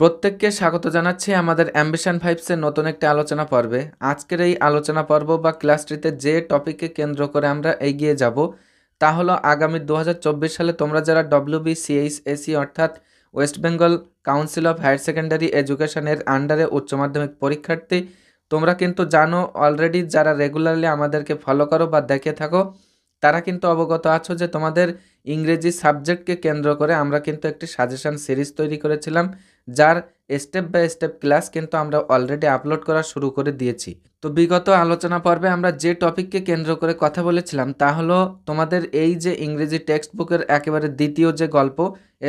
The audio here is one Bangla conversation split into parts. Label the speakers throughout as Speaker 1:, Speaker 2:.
Speaker 1: প্রত্যেককে স্বাগত জানাচ্ছি আমাদের অ্যাম্বিশন ফাইভসের নতুন একটি আলোচনা পর্বে আজকের এই আলোচনা পর্ব বা ক্লাসটিতে যে টপিককে কেন্দ্র করে আমরা এগিয়ে যাব তা হলো আগামী দু সালে তোমরা যারা ডব্লিউবিসিএইচএসি e অর্থাৎ west Bengal council of higher secondary এডুকেশনের আন্ডারে উচ্চ মাধ্যমিক পরীক্ষার্থী তোমরা কিন্তু জানো অলরেডি যারা রেগুলারলি আমাদেরকে ফলো করো বা দেখে থাকো তারা কিন্তু অবগত আছো যে তোমাদের ইংরেজি সাবজেক্টকে কেন্দ্র করে আমরা কিন্তু একটি সাজেশান সিরিজ তৈরি করেছিলাম যার স্টেপ বাই স্টেপ ক্লাস কিন্তু আমরা অলরেডি আপলোড করা শুরু করে দিয়েছি তো বিগত আলোচনা পর্বে আমরা যে টপিককে কেন্দ্র করে কথা বলেছিলাম তা হলো তোমাদের এই যে ইংরেজি টেক্সট বুকের একেবারে দ্বিতীয় যে গল্প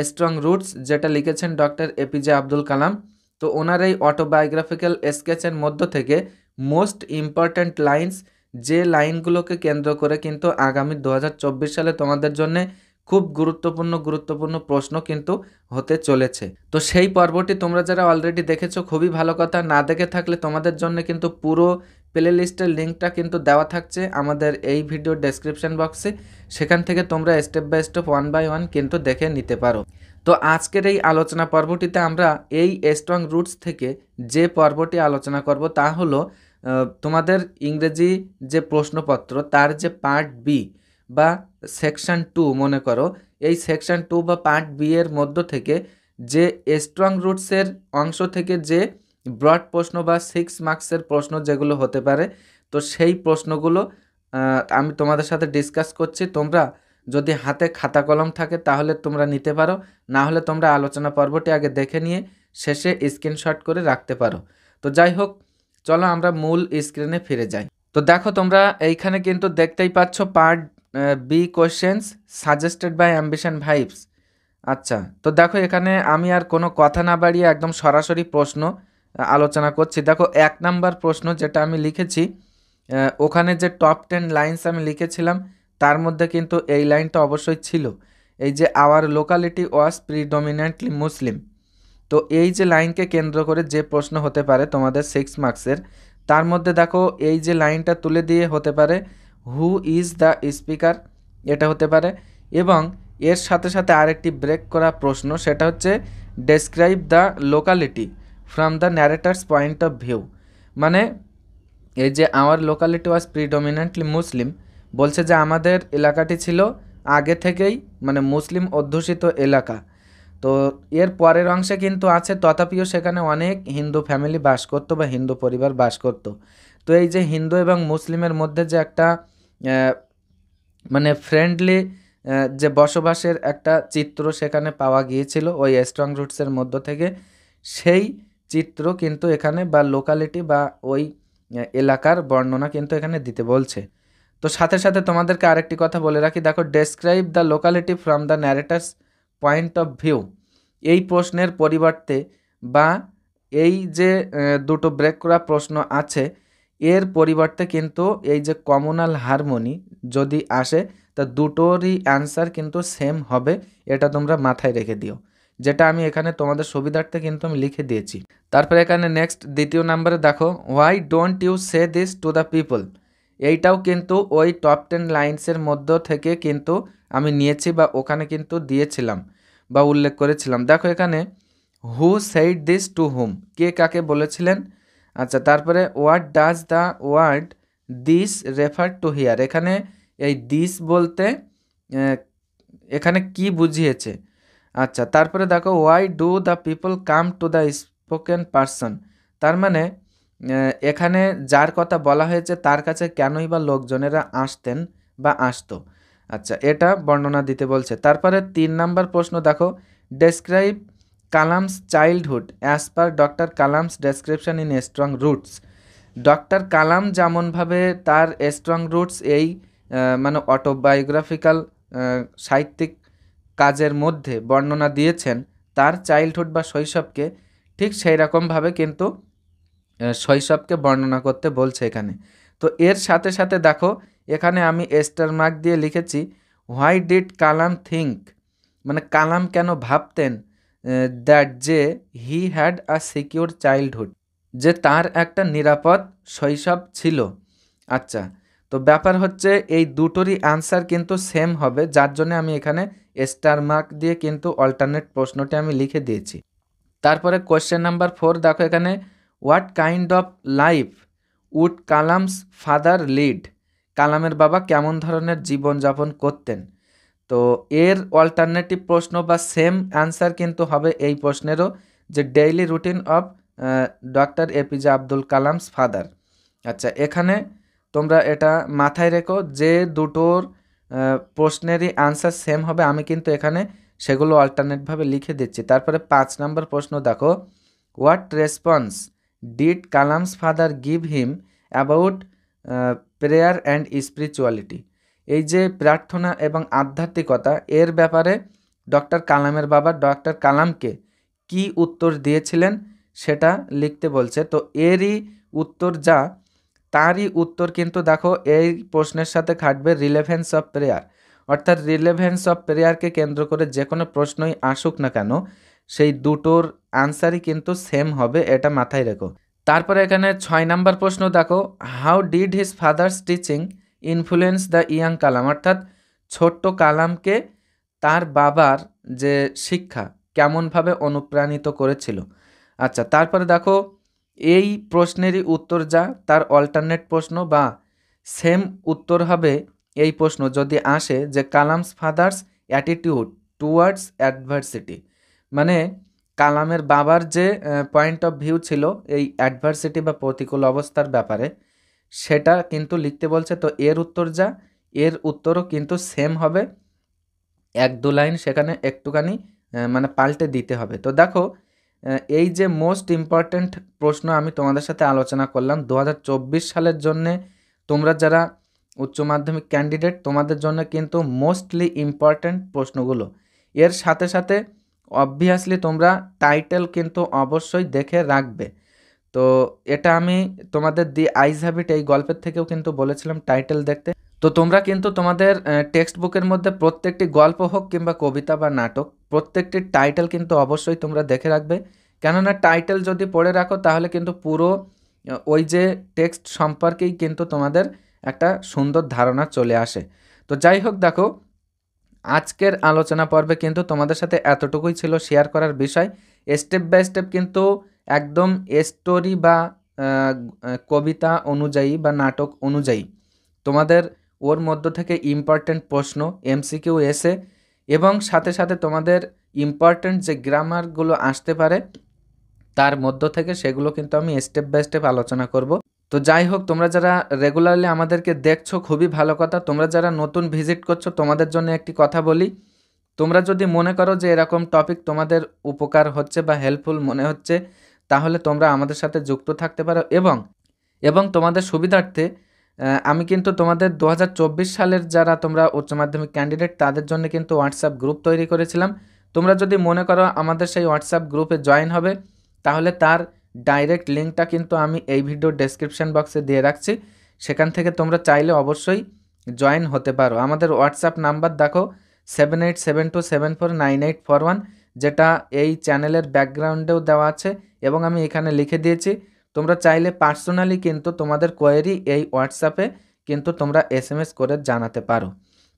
Speaker 1: স্ট্রং রুটস যেটা লিখেছেন ডক্টর এপিজে আব্দুল কালাম তো ওনার এই অটোবায়োগ্রাফিক্যাল স্কেচের মধ্য থেকে মোস্ট ইম্পর্ট্যান্ট লাইন্স যে লাইনগুলোকে কেন্দ্র করে কিন্তু আগামী দু সালে তোমাদের জন্য খুব গুরুত্বপূর্ণ গুরুত্বপূর্ণ প্রশ্ন কিন্তু হতে চলেছে তো সেই পর্বটি তোমরা যারা অলরেডি দেখেছো খুবই ভালো কথা না দেখে থাকলে তোমাদের জন্য কিন্তু পুরো প্লে লিস্টের লিঙ্কটা কিন্তু দেওয়া থাকছে আমাদের এই ভিডিও ডেসক্রিপশন বক্সে সেখান থেকে তোমরা step by step one by one কিন্তু দেখে নিতে পারো তো আজকের এই আলোচনা পর্বটিতে আমরা এই স্ট্রং রুটস থেকে যে পর্বটি আলোচনা করব তা হলো তোমাদের ইংরেজি যে প্রশ্নপত্র তার যে পার্ট বি বা সেকশন টু মনে করো এই সেকশন টু বা পার্ট বি এর মধ্য থেকে যে স্ট্রং রুটসের অংশ থেকে যে ব্রড প্রশ্ন বা সিক্স মার্কসের প্রশ্ন যেগুলো হতে পারে তো সেই প্রশ্নগুলো আমি তোমাদের সাথে ডিসকাস করছি তোমরা যদি হাতে খাতা কলম থাকে তাহলে তোমরা নিতে পারো না হলে তোমরা আলোচনা পর্বটি আগে দেখে নিয়ে শেষে স্ক্রিনশট করে রাখতে পারো তো যাই হোক চলো আমরা মূল স্ক্রিনে ফিরে যাই তো দেখো তোমরা এইখানে কিন্তু দেখতেই পাচ্ছ part B questions suggested by Ambition Vibes আচ্ছা তো দেখো এখানে আমি আর কোনো কথা না বাড়িয়ে একদম সরাসরি প্রশ্ন আলোচনা করছি দেখো এক নাম্বার প্রশ্ন যেটা আমি লিখেছি ওখানে যে টপ টেন লাইন্স আমি লিখেছিলাম তার মধ্যে কিন্তু এই লাইনটা অবশ্যই ছিল এই যে our locality was predominantly Muslim তো এই যে লাইনকে কেন্দ্র করে যে প্রশ্ন হতে পারে তোমাদের সিক্স মার্কসের তার মধ্যে দেখো এই যে লাইনটা তুলে দিয়ে হতে পারে হু ইজ দ্য স্পিকার এটা হতে পারে এবং এর সাথে সাথে আরেকটি ব্রেক করা প্রশ্ন সেটা হচ্ছে describe the locality from the narrator's point of view মানে এই যে our locality was predominantly Muslim বলছে যে আমাদের এলাকাটি ছিল আগে থেকেই মানে মুসলিম অধ্যুষিত এলাকা তো এর পরের অংশে কিন্তু আছে তথাপিও সেখানে অনেক হিন্দু ফ্যামিলি বাস করত বা হিন্দু পরিবার বাস করত তো এই যে হিন্দু এবং মুসলিমের মধ্যে যে একটা মানে ফ্রেন্ডলি যে বসবাসের একটা চিত্র সেখানে পাওয়া গিয়েছিল ওই স্ট্রং রুটসের মধ্য থেকে সেই চিত্র কিন্তু এখানে বা লোকালিটি বা ওই এলাকার বর্ণনা কিন্তু এখানে দিতে বলছে তো সাথে সাথে তোমাদেরকে আরেকটি কথা বলে রাখি দেখো describe the locality from the narrator's point of view এই প্রশ্নের পরিবর্তে বা এই যে দুটো ব্রেক করা প্রশ্ন আছে এর পরিবর্তে কিন্তু এই যে কমনাল হারমোনি যদি আসে তা দুটোরই অ্যান্সার কিন্তু সেম হবে এটা তোমরা মাথায় রেখে দিও যেটা আমি এখানে তোমাদের সুবিধার্থে কিন্তু আমি লিখে দিয়েছি তারপরে এখানে নেক্সট দ্বিতীয় নাম্বারে দেখো why don't you say this to the people এইটাও কিন্তু ওই টপ টেন লাইন্সের মধ্য থেকে কিন্তু আমি নিয়েছি বা ওখানে কিন্তু দিয়েছিলাম বা উল্লেখ করেছিলাম দেখো এখানে who said this to whom কে কাকে বলেছিলেন আচ্ছা তারপরে word does the word this refer to here এখানে এই দিস বলতে এখানে কি বুঝিয়েছে আচ্ছা তারপরে দেখো why do the people come to the spoken person তার মানে এখানে যার কথা বলা হয়েছে তার কাছে কেনই বা লোকজনেরা আসতেন বা আসতো আচ্ছা এটা বর্ণনা দিতে বলছে তারপরে তিন নাম্বার প্রশ্ন দেখো describe Kalam's childhood as per doctor Kalam's description in strong roots doctor Kalam যেমনভাবে তার স্ট্রং রুটস এই মানে অটোবায়োগ্রাফিক্যাল সাহিত্যিক কাজের মধ্যে বর্ণনা দিয়েছেন তার চাইল্ডহুড বা শৈশবকে ঠিক সেই রকমভাবে কিন্তু শৈশবকে বর্ণনা করতে বলছে এখানে তো এর সাথে সাথে দেখো এখানে আমি এস্টার মার্ক দিয়ে লিখেছি হোয়াই ডিড কালাম থিঙ্ক মানে কালাম কেন ভাবতেন দ্যাট যে he had a secure childhood যে তার একটা নিরাপদ শৈশব ছিল আচ্ছা তো ব্যাপার হচ্ছে এই দুটোরই আনসার কিন্তু সেম হবে যার জন্য আমি এখানে স্টার মার্ক দিয়ে কিন্তু অল্টারনেট প্রশ্নটি আমি লিখে দিয়েছি তারপরে কোয়েশ্চেন নাম্বার ফোর দেখো এখানে what kind of life would Kalam's father lead কালামের বাবা কেমন ধরনের জীবনযাপন করতেন তো এর অল্টারনেটিভ প্রশ্ন বা সেম অ্যান্সার কিন্তু হবে এই প্রশ্নেরও যে daily routine of doctor APJ Abdul Kalam's father আচ্ছা এখানে তোমরা এটা মাথায় রেখো যে দুটোর প্রশ্নেরই অ্যান্সার সেম হবে আমি কিন্তু এখানে সেগুলো অল্টারনেটভাবে লিখে দিচ্ছি তারপরে পাঁচ নম্বর প্রশ্ন দেখো what response did Kalam's father give him about prayer and spirituality এই যে প্রার্থনা এবং আধ্যাত্মিকতা এর ব্যাপারে ডক্টর কালামের বাবা ডক্টর কালামকে কি উত্তর দিয়েছিলেন সেটা লিখতে বলছে তো এরই উত্তর যা তারই উত্তর কিন্তু দেখো এই প্রশ্নের সাথে খাটবে রিলেভেন্স অফ প্রেয়ার অর্থাৎ রিলেভেন্স অফ প্রেয়ারকে কেন্দ্র করে যে কোনো প্রশ্নই আসুক না কেন সেই দুটোর আনসারই কিন্তু সেম হবে এটা মাথায় রেখো তারপরে এখানে ছয় নাম্বার প্রশ্ন দেখো how did his father's teaching influence the young Kalam অর্থাৎ ছোট্ট কালামকে তার বাবার যে শিক্ষা কেমনভাবে অনুপ্রাণিত করেছিল আচ্ছা তারপরে দেখো এই প্রশ্নেরই উত্তর যা তার অল্টারনেট প্রশ্ন বা সেম উত্তর হবে এই প্রশ্ন যদি আসে যে Kalam's father's attitude towards adversity মানে কালামের বাবার যে পয়েন্ট অফ ভিউ ছিল এই অ্যাডভার্সিটি বা প্রতিকূল অবস্থার ব্যাপারে সেটা কিন্তু লিখতে বলছে তো এর উত্তর যা এর উত্তরও কিন্তু সেম হবে এক দু লাইন সেখানে একটুখানি মানে পাল্টে দিতে হবে তো দেখো এই যে মোস্ট ইম্পর্ট্যান্ট প্রশ্ন আমি তোমাদের সাথে আলোচনা করলাম দু সালের জন্যে তোমরা যারা উচ্চ মাধ্যমিক ক্যান্ডিডেট তোমাদের জন্য কিন্তু মোস্টলি ইম্পর্ট্যান্ট প্রশ্নগুলো এর সাথে সাথে অবভিয়াসলি তোমরা টাইটেল কিন্তু অবশ্যই দেখে রাখবে তো এটা আমি তোমাদের দি আইজ হ্যাবিট এই গল্পের থেকেও কিন্তু বলেছিলাম টাইটেল দেখতে তো তোমরা কিন্তু তোমাদের টেক্সট বুকের মধ্যে প্রত্যেকটি গল্প হোক কিংবা কবিতা বা নাটক প্রত্যেকটি টাইটেল কিন্তু অবশ্যই তোমরা দেখে রাখবে কেননা টাইটেল যদি পড়ে রাখো তাহলে কিন্তু পুরো ওই যে টেক্সট সম্পর্কেই কিন্তু তোমাদের একটা সুন্দর ধারণা চলে আসে তো যাই হোক দেখো আজকের আলোচনা পর্বে কিন্তু তোমাদের সাথে এতটুকুই ছিল শেয়ার করার বিষয় স্টেপ বাই স্টেপ কিন্তু একদম স্টোরি বা কবিতা অনুযায়ী বা নাটক অনুযায়ী তোমাদের ওর মধ্য থেকে ইম্পর্ট্যান্ট প্রশ্ন এমসিকিউ এসে এবং সাথে সাথে তোমাদের ইম্পর্ট্যান্ট যে গ্রামারগুলো আসতে পারে তার মধ্য থেকে সেগুলো কিন্তু আমি স্টেপ বাই স্টেপ আলোচনা করব তো যাই হোক তোমরা যারা রেগুলারলি আমাদেরকে দেখছো খুবই ভালো কথা তোমরা যারা নতুন ভিজিট করছো তোমাদের জন্য একটি কথা বলি তোমরা যদি মনে করো যে এরকম টপিক তোমাদের উপকার হচ্ছে বা হেল্পফুল মনে হচ্ছে তাহলে তোমরা আমাদের সাথে যুক্ত থাকতে পারো এবং এবং তোমাদের সুবিধার্থে আমি কিন্তু তোমাদের দু সালের যারা তোমরা উচ্চ মাধ্যমিক ক্যান্ডিডেট তাদের জন্য কিন্তু হোয়াটসঅ্যাপ গ্রুপ তৈরি করেছিলাম তোমরা যদি মনে করো আমাদের সেই হোয়াটসঅ্যাপ গ্রুপে জয়েন হবে তাহলে তার ডাইরেক্ট লিঙ্কটা কিন্তু আমি এই ভিডিও ডেসক্রিপশান বক্সে দিয়ে রাখছি সেখান থেকে তোমরা চাইলে অবশ্যই জয়েন হতে পারো আমাদের হোয়াটসঅ্যাপ নাম্বার দেখো seven eight seven two seven four nine eight four one যেটা এই চ্যানেলের ব্যাকগ্রাউন্ডেও দেওয়া আছে এবং আমি এখানে লিখে দিয়েছি তোমরা চাইলে পার্সোনালি কিন্তু তোমাদের কোয়েরি এই হোয়াটসঅ্যাপে কিন্তু তোমরা এস করে জানাতে পারো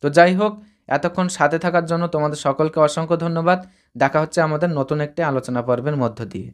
Speaker 1: তো যাই হোক এতক্ষণ সাথে থাকার জন্য তোমাদের সকলকে অসংখ্য ধন্যবাদ দেখা হচ্ছে আমাদের নতুন একটি আলোচনা পর্বের মধ্য দিয়ে